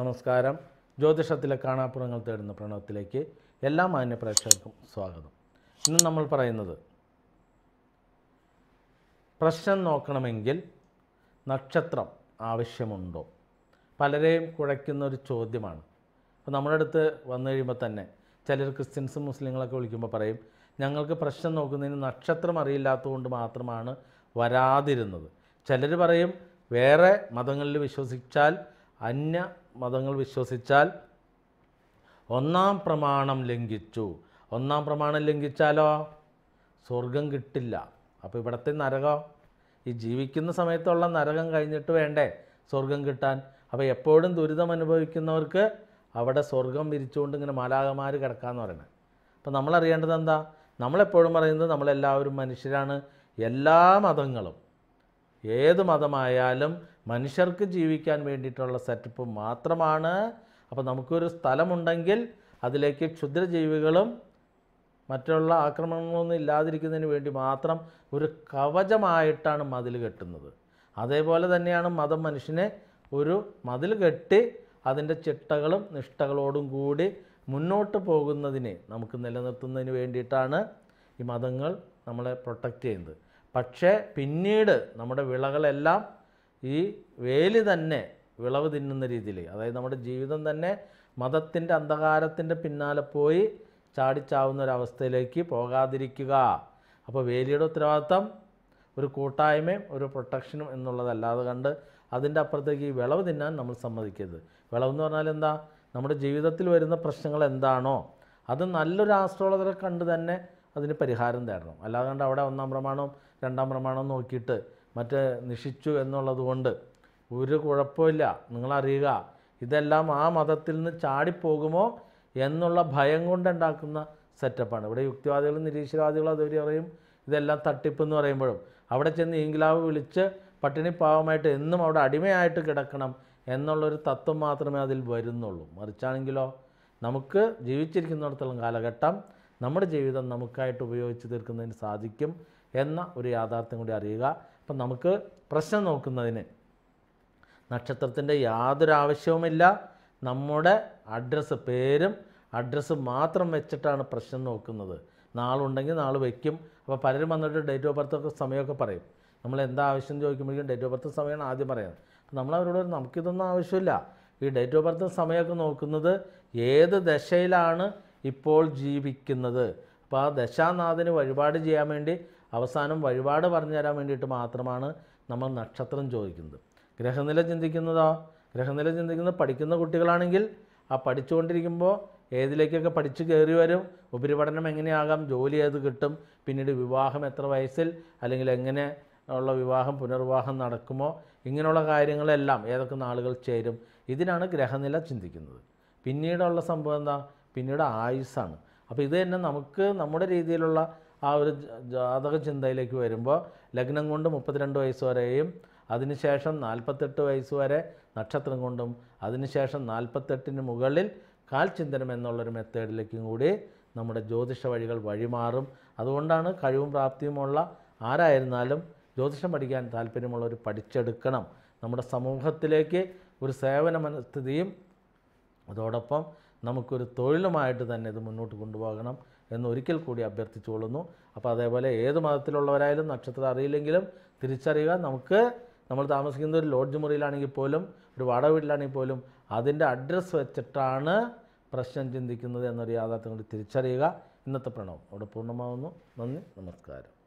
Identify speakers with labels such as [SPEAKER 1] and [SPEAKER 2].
[SPEAKER 1] നമസ്കാരം ജ്യോതിഷത്തിലെ കാണാപ്പുറങ്ങൾ തേടുന്ന പ്രണവത്തിലേക്ക് എല്ലാ മാന്യപ്രേക്ഷകർക്കും സ്വാഗതം ഇന്ന് നമ്മൾ പറയുന്നത് പ്രശ്നം നോക്കണമെങ്കിൽ നക്ഷത്രം ആവശ്യമുണ്ടോ പലരെയും കുഴയ്ക്കുന്ന ഒരു ചോദ്യമാണ് അപ്പോൾ നമ്മുടെ അടുത്ത് വന്നു കഴിയുമ്പോൾ തന്നെ ചിലർ ക്രിസ്ത്യൻസും മുസ്ലിങ്ങളൊക്കെ വിളിക്കുമ്പോൾ പറയും ഞങ്ങൾക്ക് പ്രശ്നം നോക്കുന്നതിന് നക്ഷത്രം അറിയില്ലാത്തതുകൊണ്ട് മാത്രമാണ് വരാതിരുന്നത് ചിലർ പറയും വേറെ മതങ്ങളിൽ വിശ്വസിച്ചാൽ അന്യ മതങ്ങൾ വിശ്വസിച്ചാൽ ഒന്നാം പ്രമാണം ലംഘിച്ചു ഒന്നാം പ്രമാണം ലംഘിച്ചാലോ സ്വർഗം കിട്ടില്ല അപ്പോൾ ഇവിടുത്തെ നരകം ഈ ജീവിക്കുന്ന സമയത്തുള്ള നരകം കഴിഞ്ഞിട്ട് വേണ്ടേ സ്വർഗം കിട്ടാൻ അപ്പോൾ എപ്പോഴും ദുരിതം അനുഭവിക്കുന്നവർക്ക് അവിടെ സ്വർഗം വിരിച്ചുകൊണ്ട് ഇങ്ങനെ മാലാകമാർ കിടക്കാമെന്ന് പറയുന്നത് അപ്പോൾ നമ്മളറിയേണ്ടത് എന്താ നമ്മളെപ്പോഴും പറയുന്നത് നമ്മളെല്ലാവരും മനുഷ്യരാണ് എല്ലാ മതങ്ങളും ഏത് മതമായാലും മനുഷ്യർക്ക് ജീവിക്കാൻ വേണ്ടിയിട്ടുള്ള സെറ്റപ്പ് മാത്രമാണ് അപ്പോൾ നമുക്കൊരു സ്ഥലമുണ്ടെങ്കിൽ അതിലേക്ക് ക്ഷുദ്രജീവികളും മറ്റുള്ള ആക്രമണങ്ങളൊന്നും ഇല്ലാതിരിക്കുന്നതിന് വേണ്ടി മാത്രം ഒരു കവചമായിട്ടാണ് മതിൽ കെട്ടുന്നത് അതേപോലെ തന്നെയാണ് മതം മനുഷ്യനെ ഒരു മതിൽ കെട്ടി അതിൻ്റെ ചിട്ടകളും നിഷ്ഠകളോടും കൂടി മുന്നോട്ട് പോകുന്നതിനെ നമുക്ക് നിലനിർത്തുന്നതിന് വേണ്ടിയിട്ടാണ് ഈ മതങ്ങൾ നമ്മളെ പ്രൊട്ടക്റ്റ് ചെയ്യുന്നത് പക്ഷേ പിന്നീട് നമ്മുടെ വിളകളെല്ലാം ഈ വേലി തന്നെ വിളവ് തിന്നുന്ന രീതിയിൽ അതായത് നമ്മുടെ ജീവിതം തന്നെ മതത്തിൻ്റെ അന്ധകാരത്തിൻ്റെ പിന്നാലെ പോയി ചാടിച്ചാവുന്ന ഒരവസ്ഥയിലേക്ക് പോകാതിരിക്കുക അപ്പോൾ വേലിയുടെ ഉത്തരവാദിത്വം ഒരു കൂട്ടായ്മയും ഒരു പ്രൊട്ടക്ഷനും എന്നുള്ളതല്ലാതെ കണ്ട് അതിൻ്റെ അപ്പുറത്തേക്ക് ഈ വിളവ് തിന്നാൻ നമ്മൾ സമ്മതിക്കരുത് വിളവ് എന്ന് പറഞ്ഞാൽ എന്താ നമ്മുടെ ജീവിതത്തിൽ വരുന്ന പ്രശ്നങ്ങൾ എന്താണോ അത് നല്ലൊരു ആസ്ട്രോളജറെ കണ്ട് തന്നെ അതിന് പരിഹാരം തരണം അല്ലാതെ അവിടെ ഒന്നാം പ്രമാണവും രണ്ടാം പ്രമാണവും നോക്കിയിട്ട് മറ്റേ നിഷിച്ചു എന്നുള്ളത് കൊണ്ട് ഒരു കുഴപ്പമില്ല നിങ്ങളറിയുക ഇതെല്ലാം ആ മതത്തിൽ നിന്ന് ചാടിപ്പോകുമോ എന്നുള്ള ഭയം കൊണ്ടുണ്ടാക്കുന്ന സെറ്റപ്പാണ് ഇവിടെ യുക്തിവാദികളും നിരീശ്വരവാദികളും അതുവരെ അറിയും ഇതെല്ലാം തട്ടിപ്പ് എന്ന് പറയുമ്പോഴും അവിടെ ചെന്ന് ഇംഗ്ലാവ് വിളിച്ച് പട്ടിണി പാവമായിട്ട് എന്നും അവിടെ അടിമയായിട്ട് കിടക്കണം എന്നുള്ളൊരു തത്വം മാത്രമേ അതിൽ വരുന്നുള്ളൂ മറിച്ചാണെങ്കിലോ നമുക്ക് ജീവിച്ചിരിക്കുന്നിടത്തോളം കാലഘട്ടം നമ്മുടെ ജീവിതം നമുക്കായിട്ട് ഉപയോഗിച്ച് തീർക്കുന്നതിന് സാധിക്കും എന്ന ഒരു യാഥാർത്ഥ്യം കൂടി അറിയുക അപ്പം നമുക്ക് പ്രശ്നം നോക്കുന്നതിന് നക്ഷത്രത്തിൻ്റെ യാതൊരു ആവശ്യവുമില്ല നമ്മുടെ അഡ്രസ്സ് പേരും അഡ്രസ്സ് മാത്രം വെച്ചിട്ടാണ് പ്രശ്നം നോക്കുന്നത് നാളുണ്ടെങ്കിൽ നാൾ വയ്ക്കും അപ്പോൾ പലരും വന്നിട്ട് ഡേറ്റ് ഓഫ് ബർത്തൊക്കെ സമയമൊക്കെ പറയും നമ്മൾ എന്താ ആവശ്യം ചോദിക്കുമ്പോഴേക്കും ഡേറ്റ് ഓഫ് ബർത്ത് സമയമാണ് ആദ്യം പറയുന്നത് അപ്പം നമ്മളവരോട് നമുക്കിതൊന്നും ആവശ്യമില്ല ഈ ഡേറ്റ് ഓഫ് ബർത്ത് സമയമൊക്കെ നോക്കുന്നത് ഏത് ദശയിലാണ് ഇപ്പോൾ ജീവിക്കുന്നത് അപ്പോൾ ആ ദശാനാഥന് വഴിപാട് ചെയ്യാൻ വേണ്ടി അവസാനം വഴിപാട് പറഞ്ഞു തരാൻ വേണ്ടിയിട്ട് മാത്രമാണ് നമ്മൾ നക്ഷത്രം ചോദിക്കുന്നത് ഗ്രഹനില ചിന്തിക്കുന്നതോ ഗ്രഹനില ചിന്തിക്കുന്നത് പഠിക്കുന്ന കുട്ടികളാണെങ്കിൽ ആ പഠിച്ചുകൊണ്ടിരിക്കുമ്പോൾ ഏതിലേക്കൊക്കെ പഠിച്ചു കയറി വരും ഉപരിപഠനം എങ്ങനെയാകാം ജോലി ഏത് കിട്ടും പിന്നീട് വിവാഹം എത്ര വയസ്സിൽ അല്ലെങ്കിൽ എങ്ങനെ ഉള്ള വിവാഹം പുനർവിവാഹം നടക്കുമോ ഇങ്ങനെയുള്ള കാര്യങ്ങളെല്ലാം ഏതൊക്കെ നാളുകൾ ചേരും ഇതിനാണ് ഗ്രഹനില ചിന്തിക്കുന്നത് പിന്നീടുള്ള സംഭവം എന്താ പിന്നീട് ആയുസ്സാണ് അപ്പോൾ ഇത് തന്നെ നമുക്ക് നമ്മുടെ രീതിയിലുള്ള ആ ഒരു ജാതക ചിന്തയിലേക്ക് വരുമ്പോൾ ലഗ്നം കൊണ്ട് മുപ്പത്തിരണ്ട് വയസ്സ് വരെയും അതിനുശേഷം നാൽപ്പത്തെട്ട് വയസ്സ് വരെ നക്ഷത്രം കൊണ്ടും അതിനുശേഷം നാൽപ്പത്തെട്ടിന് മുകളിൽ ചിന്തനം എന്നുള്ളൊരു മെത്തേഡിലേക്കും കൂടി നമ്മുടെ ജ്യോതിഷ വഴികൾ വഴിമാറും അതുകൊണ്ടാണ് കഴിവും പ്രാപ്തിയുമുള്ള ആരായിരുന്നാലും ജ്യോതിഷം പഠിക്കാൻ താല്പര്യമുള്ളവർ പഠിച്ചെടുക്കണം നമ്മുടെ സമൂഹത്തിലേക്ക് ഒരു സേവന മനസ്ഥിതിയും അതോടൊപ്പം നമുക്കൊരു തൊഴിലുമായിട്ട് തന്നെ ഇത് മുന്നോട്ട് കൊണ്ടുപോകണം എന്ന് ഒരിക്കൽ കൂടി അഭ്യർത്ഥിച്ചുകൊള്ളുന്നു അപ്പോൾ അതേപോലെ ഏത് മതത്തിലുള്ളവരായാലും നക്ഷത്രം അറിയില്ലെങ്കിലും തിരിച്ചറിയുക നമുക്ക് നമ്മൾ താമസിക്കുന്ന ഒരു ലോഡ്ജ് മുറിയിലാണെങ്കിൽ പോലും ഒരു വാടക വീട്ടിലാണെങ്കിൽ പോലും അതിൻ്റെ അഡ്രസ്സ് വെച്ചിട്ടാണ് പ്രശ്നം ചിന്തിക്കുന്നത് എന്നൊരു യാഥാർത്ഥ്യം കൂടി തിരിച്ചറിയുക ഇന്നത്തെ പ്രണവം അവിടെ പൂർണ്ണമാവുന്നു നന്ദി നമസ്കാരം